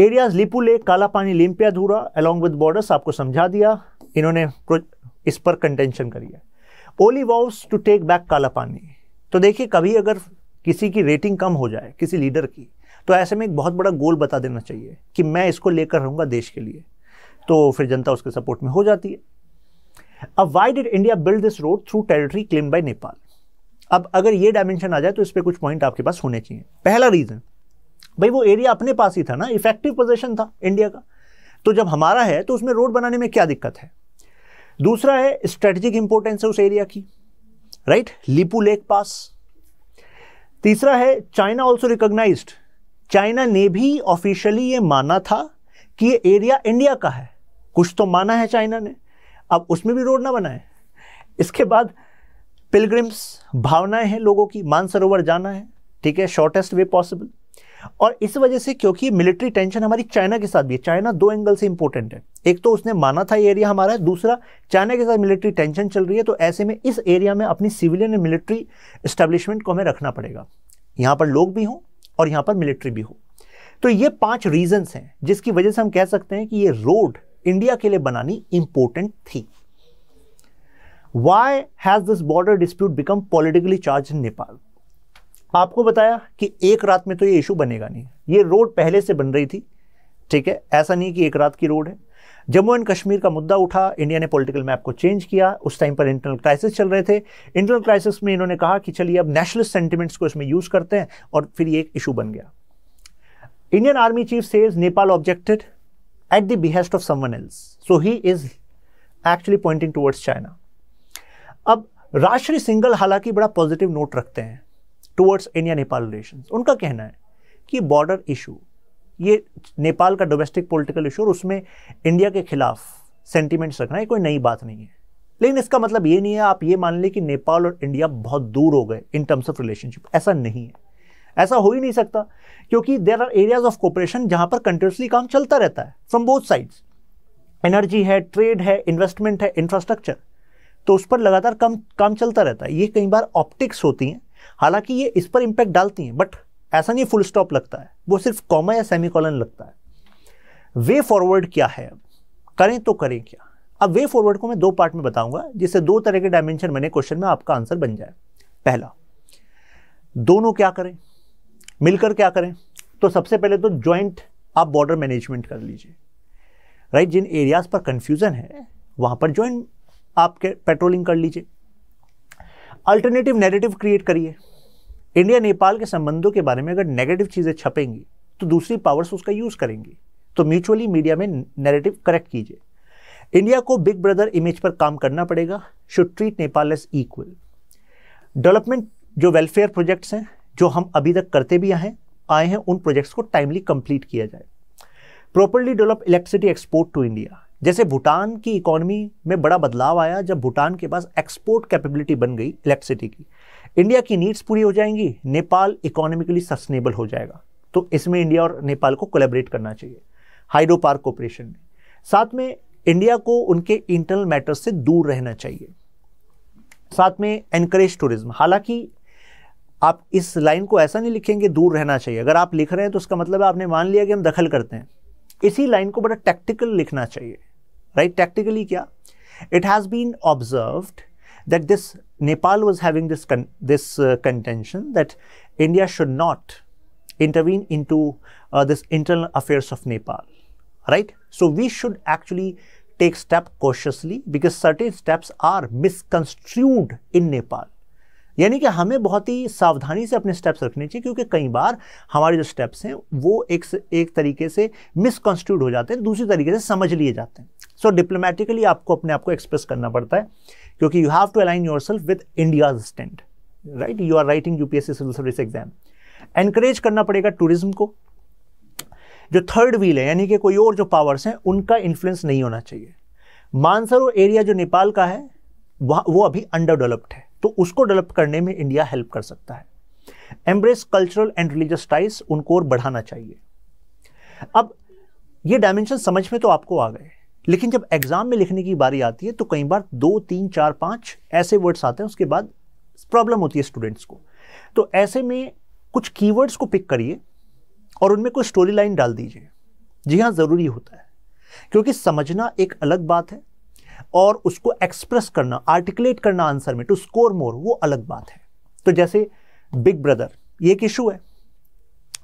एरियाज लिपू लेक पानी लिम्पिया धूरा अलॉन्ग विद बॉर्डर्स आपको समझा दिया इन्होंने इस पर कंटेंशन करी है Oli vows to take back Kalapani तो देखिए कभी अगर किसी की रेटिंग कम हो जाए किसी लीडर की तो ऐसे में एक बहुत बड़ा गोल बता देना चाहिए कि मैं इसको लेकर रहूंगा देश के लिए तो फिर जनता उसके सपोर्ट में हो जाती है अब why did India build this road through territory claim by Nepal अब अगर ये डायमेंशन आ जाए तो इस पर कुछ पॉइंट आपके पास होने चाहिए पहला रीज़न भाई वो एरिया अपने पास ही था ना इफेक्टिव पोजिशन था इंडिया का तो जब हमारा है तो उसमें रोड बनाने में क्या दिक्कत है दूसरा है स्ट्रेटेजिक इंपोर्टेंस है उस एरिया की राइट लिपू लेक पास तीसरा है चाइना ऑल्सो रिकोगनाइज चाइना ने भी ऑफिशियली ये माना था कि ये एरिया इंडिया का है कुछ तो माना है चाइना ने अब उसमें भी रोड ना बनाए इसके बाद पिलग्रिम्स भावनाएं हैं लोगों की मानसरोवर जाना है ठीक है शॉर्टेस्ट वे पॉसिबल और इस वजह से क्योंकि मिलिट्री टेंशन हमारी चाइना के साथ भी है चाइना दो एंगल से इंपॉर्टेंट है एक तो उसने माना था ये एरिया हमारा है दूसरा चाइना के साथ मिलिट्री टेंशन चल रही है तो ऐसे में इस एरिया में अपनी सिविलियन एंड मिलिट्री इस्टेब्लिशमेंट को हमें रखना पड़ेगा यहाँ पर लोग भी हों और यहाँ पर मिलिट्री भी हो तो ये पाँच रीजन्स हैं जिसकी वजह से हम कह सकते हैं कि ये रोड इंडिया के लिए बनानी इंपॉर्टेंट थी why has this border dispute become politically charge in Nepal आपको बताया कि एक रात में तो ये इशू बनेगा नहीं ये रोड पहले से बन रही थी ठीक है ऐसा नहीं कि एक रात की रोड है जम्मू एंड कश्मीर का मुद्दा उठा इंडिया ने पॉलिटिकल मैप को चेंज किया उस टाइम पर इंटरनल क्राइसिस चल रहे थे इंटरनल क्राइसिस में इन्होंने कहा कि चलिए अब नेशनलिस्ट सेंटिमेंट्स को इसमें यूज़ करते हैं और फिर ये एक इशू बन गया Indian army chief says Nepal objected at the behest of someone else. So he is actually pointing towards China. अब राष्ट्रीय सिंगल हालांकि बड़ा पॉजिटिव नोट रखते हैं टुवर्ड्स इंडिया नेपाल रिलेशन उनका कहना है कि बॉर्डर इशू ये नेपाल का डोमेस्टिक पॉलिटिकल इशू और उसमें इंडिया के खिलाफ सेंटिमेंट्स रखना ये कोई नई बात नहीं है लेकिन इसका मतलब ये नहीं है आप ये मान लें कि नेपाल और इंडिया बहुत दूर हो गए इन टर्म्स ऑफ रिलेशनशिप ऐसा नहीं है ऐसा हो ही नहीं सकता क्योंकि there are areas of cooperation जहां पर कंटिन्यूसली काम चलता रहता है फ्रॉम बोथ साइड्स एनर्जी है ट्रेड है इन्वेस्टमेंट है इंफ्रास्ट्रक्चर तो उस पर लगातार कम काम चलता रहता है ये कई बार ऑप्टिक्स होती हैं हालांकि ये इस पर इम्पैक्ट डालती हैं बट ऐसा नहीं फुल स्टॉप लगता है वो सिर्फ कॉमा या सेमी कॉलन लगता है वे फॉरवर्ड क्या है करें तो करें क्या अब वे फॉरवर्ड को मैं दो पार्ट में बताऊंगा जिससे दो तरह के डायमेंशन बने क्वेश्चन में आपका आंसर बन जाए पहला दोनों क्या करें मिलकर क्या करें तो सबसे पहले तो ज्वाइंट आप बॉर्डर मैनेजमेंट कर लीजिए राइट जिन एरियाज़ पर कंफ्यूजन है वहां पर ज्वाइंट आपके पेट्रोलिंग कर लीजिए अल्टरनेटिव नेगेटिव क्रिएट करिए इंडिया नेपाल के संबंधों के बारे में अगर नेगेटिव चीज़ें छपेंगी तो दूसरी पावर्स उसका यूज़ करेंगी तो म्यूचुअली मीडिया में नेगेटिव करेक्ट कीजिए इंडिया को बिग ब्रदर इमेज पर काम करना पड़ेगा should treat Nepal as equal development जो वेलफेयर प्रोजेक्ट्स हैं जो हम अभी तक करते भी हैं आए हैं उन प्रोजेक्ट्स को टाइमली कंप्लीट किया जाए properly develop electricity export to India जैसे भूटान की इकोनॉमी में बड़ा बदलाव आया जब भूटान के पास एक्सपोर्ट कैपेबिलिटी बन गई इलेक्ट्रिसिटी की इंडिया की नीड्स पूरी हो जाएंगी नेपाल इकोनॉमिकली सस्टेनेबल हो जाएगा तो इसमें इंडिया और नेपाल को कोलेबरेट करना चाहिए हाइड्रो पार्क कॉपरेशन में साथ में इंडिया को उनके इंटरनल मैटर्स से दूर रहना चाहिए साथ में एनकरेज टूरिज्म हालांकि आप इस लाइन को ऐसा नहीं लिखेंगे दूर रहना चाहिए अगर आप लिख रहे हैं तो उसका मतलब है आपने मान लिया कि हम दखल करते हैं इसी लाइन को बड़ा टैक्टिकल लिखना चाहिए राइट right? टैक्टिकली क्या it has been observe that this Nepal was having this this contention that India should not intervene in to this internal affairs of Nepal right so we should actually take step cautiously because certain steps are misconstrued in Nepal यानी कि हमें बहुत ही सावधानी से अपने steps रखने चाहिए क्योंकि कई बार हमारे जो स्टेप्स हैं वो एक एक तरीके से मिसकॉन्स्टिट्यूट हो जाते हैं दूसरी तरीके से समझ लिए जाते हैं सो so, डिप्लोमेटिकली आपको अपने आप को एक्सप्रेस करना पड़ता है क्योंकि you have to align your self with India stand right you are writing UPSC civil service exam encourage करना पड़ेगा टूरिज्म को जो थर्ड व्हील है यानी कि कोई और जो पावर्स हैं उनका इन्फ्लुएंस नहीं होना चाहिए मानसरोवर एरिया जो नेपाल का है वह वो अभी अंडर डेवलप्ड है तो उसको डेवलप करने में इंडिया हेल्प कर सकता है embrace cultural and religious ties उनको और बढ़ाना चाहिए अब ये डायमेंशन समझ में तो आपको आ गए लेकिन जब एग्जाम में लिखने की बारी आती है तो कई बार दो तीन चार पांच ऐसे वर्ड्स आते हैं उसके बाद प्रॉब्लम होती है स्टूडेंट्स को तो ऐसे में कुछ कीवर्ड्स को पिक करिए और उनमें कोई स्टोरी लाइन डाल दीजिए जी हाँ ज़रूरी होता है क्योंकि समझना एक अलग बात है और उसको एक्सप्रेस करना आर्टिकुलेट करना आंसर में टू स्कोर मोर वो अलग बात है तो जैसे बिग ब्रदर ये एक इशू है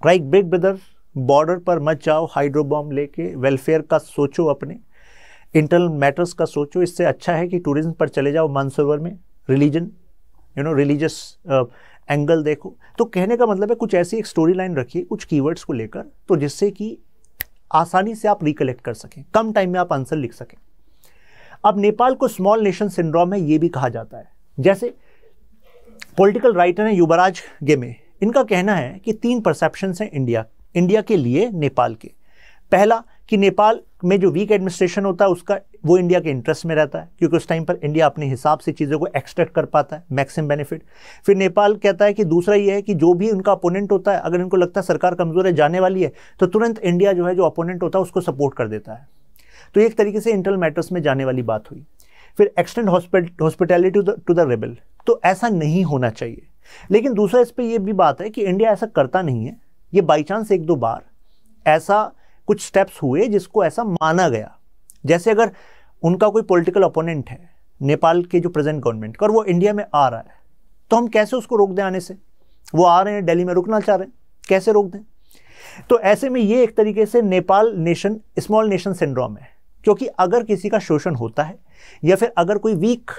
राइट बिग ब्रदर बॉर्डर पर मत जाओ हाइड्रोबॉम लेके वेलफेयर का सोचो अपने इंटरनल मैटर्स का सोचो इससे अच्छा है कि टूरिज्म पर चले जाओ मानसरोवर में religion you know religious angle देखो तो कहने का मतलब है कुछ ऐसी एक स्टोरी लाइन रखिए कुछ कीवर्ड्स को लेकर तो जिससे कि आसानी से आप रिकलेक्ट कर सकें कम टाइम में आप आंसर लिख सकें अब नेपाल को स्मॉल नेशन सिंड्रोम है ये भी कहा जाता है जैसे पॉलिटिकल राइटर हैं युवराज गेमे इनका कहना है कि तीन परसेप्शन हैं इंडिया इंडिया के लिए नेपाल के पहला कि नेपाल में जो वीक एडमिनिस्ट्रेशन होता है उसका वो इंडिया के इंटरेस्ट में रहता है क्योंकि उस टाइम पर इंडिया अपने हिसाब से चीज़ों को एक्सट्रैक्ट कर पाता है मैक्सिमम बेनिफिट फिर नेपाल कहता है कि दूसरा ये है कि जो भी उनका अपोनेंट होता है अगर इनको लगता है सरकार कमज़ोर है जाने वाली है तो तुरंत इंडिया जो है जो अपोनेंट होता है उसको सपोर्ट कर देता है तो एक तरीके से इंटरनल मैटर्स में जाने वाली बात हुई फिर extend hospitality to the rebel तो ऐसा नहीं होना चाहिए लेकिन दूसरा इस पर यह भी बात है कि इंडिया ऐसा करता नहीं है ये बाई चांस एक दो बार ऐसा कुछ स्टेप्स हुए जिसको ऐसा माना गया जैसे अगर उनका कोई पॉलिटिकल ओपोनेंट है नेपाल के जो प्रेजेंट गवर्नमेंट का और वो इंडिया में आ रहा है तो हम कैसे उसको रोक दें आने से वो आ रहे हैं दिल्ली में रुकना चाह रहे हैं कैसे रोक दें तो ऐसे में ये एक तरीके से Nepal nation small nation syndrome है क्योंकि अगर किसी का शोषण होता है या फिर अगर कोई वीक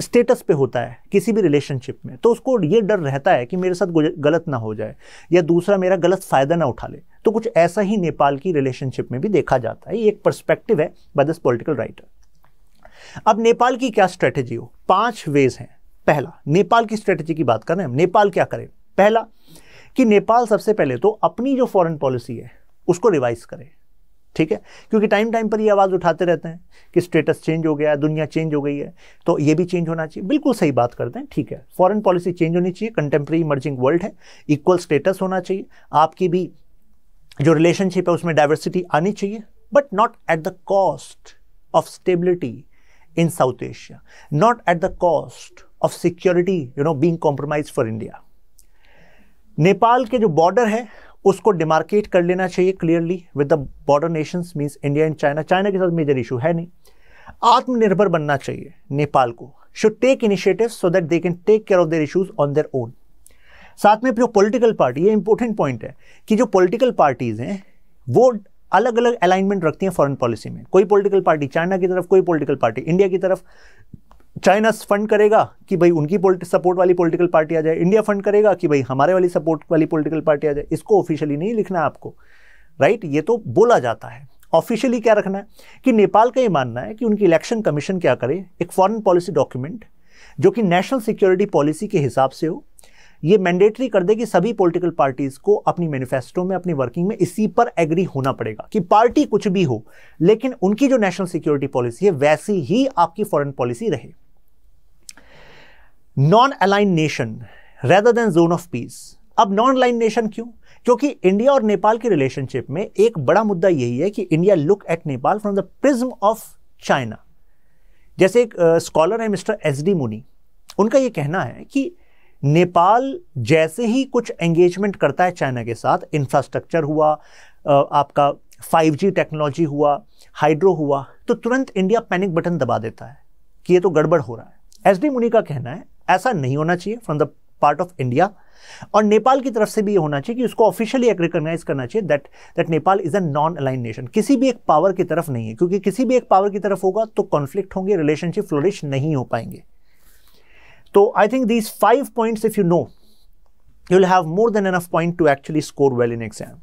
स्टेटस uh, पे होता है किसी भी रिलेशनशिप में तो उसको ये डर रहता है कि मेरे साथ गलत ना हो जाए या दूसरा मेरा गलत फ़ायदा ना उठा ले तो कुछ ऐसा ही नेपाल की रिलेशनशिप में भी देखा जाता है ये एक पर्सपेक्टिव है बाय दिस पॉलिटिकल राइटर अब नेपाल की क्या स्ट्रेटजी हो पांच वेज हैं पहला नेपाल की स्ट्रेटेजी की बात कर रहे हैं नेपाल क्या करें पहला कि नेपाल सबसे पहले तो अपनी जो फॉरेन पॉलिसी है उसको रिवाइज करें ठीक है क्योंकि टाइम टाइम पर ये आवाज़ उठाते रहते हैं कि स्टेटस चेंज हो गया है दुनिया चेंज हो गई है तो ये भी चेंज होना चाहिए बिल्कुल सही बात करते हैं ठीक है फॉरेन पॉलिसी चेंज होनी चाहिए कंटेम्प्रेरी इमर्जिंग वर्ल्ड है इक्वल स्टेटस होना चाहिए आपकी भी जो रिलेशनशिप है उसमें डाइवर्सिटी आनी चाहिए but not at the cost of stability in South Asia not at the cost of security you know being compromise for India Nepal के जो बॉर्डर है उसको डिमार्केट कर लेना चाहिए clearly with the border nations means India and China China के साथ major issue है नहीं आत्मनिर्भर बनना चाहिए नेपाल को should take initiative so that they can take care of their issues on their own साथ में जो पोलिटिकल पार्टी ये इंपॉर्टेंट पॉइंट है कि जो पोलिटिकल पार्टीज़ हैं वो अलग अलग अलाइनमेंट रखती हैं फॉरेन पॉलिसी में कोई पॉलिटिकल पार्टी चाइना की तरफ कोई पॉलिटिकल पार्टी इंडिया की तरफ चाइना फंड करेगा कि भाई उनकी सपोर्ट वाली पॉलिटिकल पार्टी आ जाए इंडिया फंड करेगा कि भाई हमारे वाली सपोर्ट वाली पॉलिटिकल पार्टी आ जाए इसको ऑफिशियली नहीं लिखना आपको राइट ये तो बोला जाता है ऑफिशियली क्या रखना है कि नेपाल का ये मानना है कि उनकी इलेक्शन कमीशन क्या करे एक फॉरेन पॉलिसी डॉक्यूमेंट जो कि नेशनल सिक्योरिटी पॉलिसी के हिसाब से हो ये मैंडेटरी कर दे कि सभी पॉलिटिकल पार्टीज़ को अपनी मैनिफेस्टो में अपनी वर्किंग में इसी पर एग्री होना पड़ेगा कि पार्टी कुछ भी हो लेकिन उनकी जो नेशनल सिक्योरिटी पॉलिसी है वैसी ही आपकी फॉरेन पॉलिसी रहे non align nation rather than zone of peace अब नॉन अलाइन नेशन क्यों क्योंकि इंडिया और नेपाल की रिलेशनशिप में एक बड़ा मुद्दा यही है कि India look at Nepal from the prism of China जैसे एक स्कॉलर है मिस्टर एस डी मुनी उनका यह कहना है कि नेपाल जैसे ही कुछ एंगेजमेंट करता है चाइना के साथ इंफ्रास्ट्रक्चर हुआ आपका 5G टेक्नोलॉजी हुआ हाइड्रो हुआ तो तुरंत इंडिया पैनिक बटन दबा देता है कि ये तो गड़बड़ हो रहा है एस डी मुनी का कहना है ऐसा नहीं होना चाहिए from the part of India और नेपाल की तरफ से भी ये होना चाहिए कि उसको ऑफिशियली रिकोगनाइज करना चाहिए that that Nepal is a non align nation किसी भी एक पावर की तरफ नहीं है क्योंकि किसी भी एक पावर की तरफ होगा तो कॉन्फ्लिक्ट होंगे रिलेशनशिप फ्लोरिश नहीं हो पाएंगे तो I think these five points if you know you will have more than enough point to actually score well in exam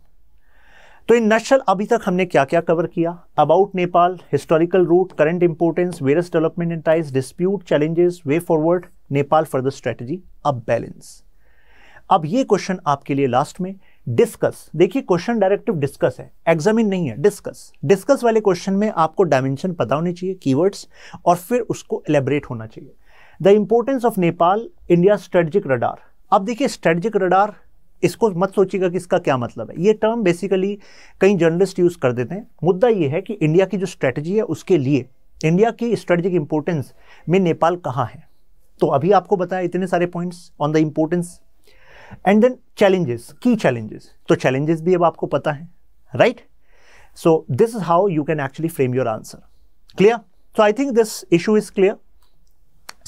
तो इन नशल अभी तक हमने क्या क्या कवर किया about Nepal historical root current importance various development in ties dispute challenges way forward Nepal for the strategy अब balance अब ये क्वेश्चन आपके लिए लास्ट में डिस्कस देखिए क्वेश्चन डायरेक्टिव डिस्कस है एग्जामिन नहीं है डिस्कस डिस्कस वाले क्वेश्चन में आपको डायमेंशन पता होने चाहिए कीवर्ड्स और फिर उसको एलेबरेट होना चाहिए the importance of Nepal India strategic radar अब देखिए स्ट्रेटजिक रडार इसको मत सोचिएगा कि इसका क्या मतलब है ये टर्म बेसिकली कई जर्नलिस्ट यूज़ कर देते हैं मुद्दा ये है कि इंडिया की जो स्ट्रेटजी है उसके लिए इंडिया की स्ट्रेटजिक इंपोर्टेंस में नेपाल कहाँ है तो अभी आपको बताया इतने सारे points on the importance and then challenges की चैलेंजेस तो चैलेंजेस भी अब आपको पता है right so this is how you can actually frame your answer clear so I think this issue is clear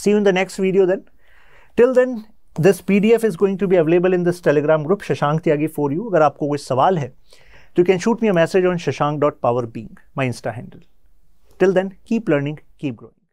see in the next video then till then this P D F is going to be available in this Telegram group Shashank Tyagi for you अगर आपको कोई सवाल है तो you can shoot me a message on Shashank dot power being my Insta handle till then keep learning keep growing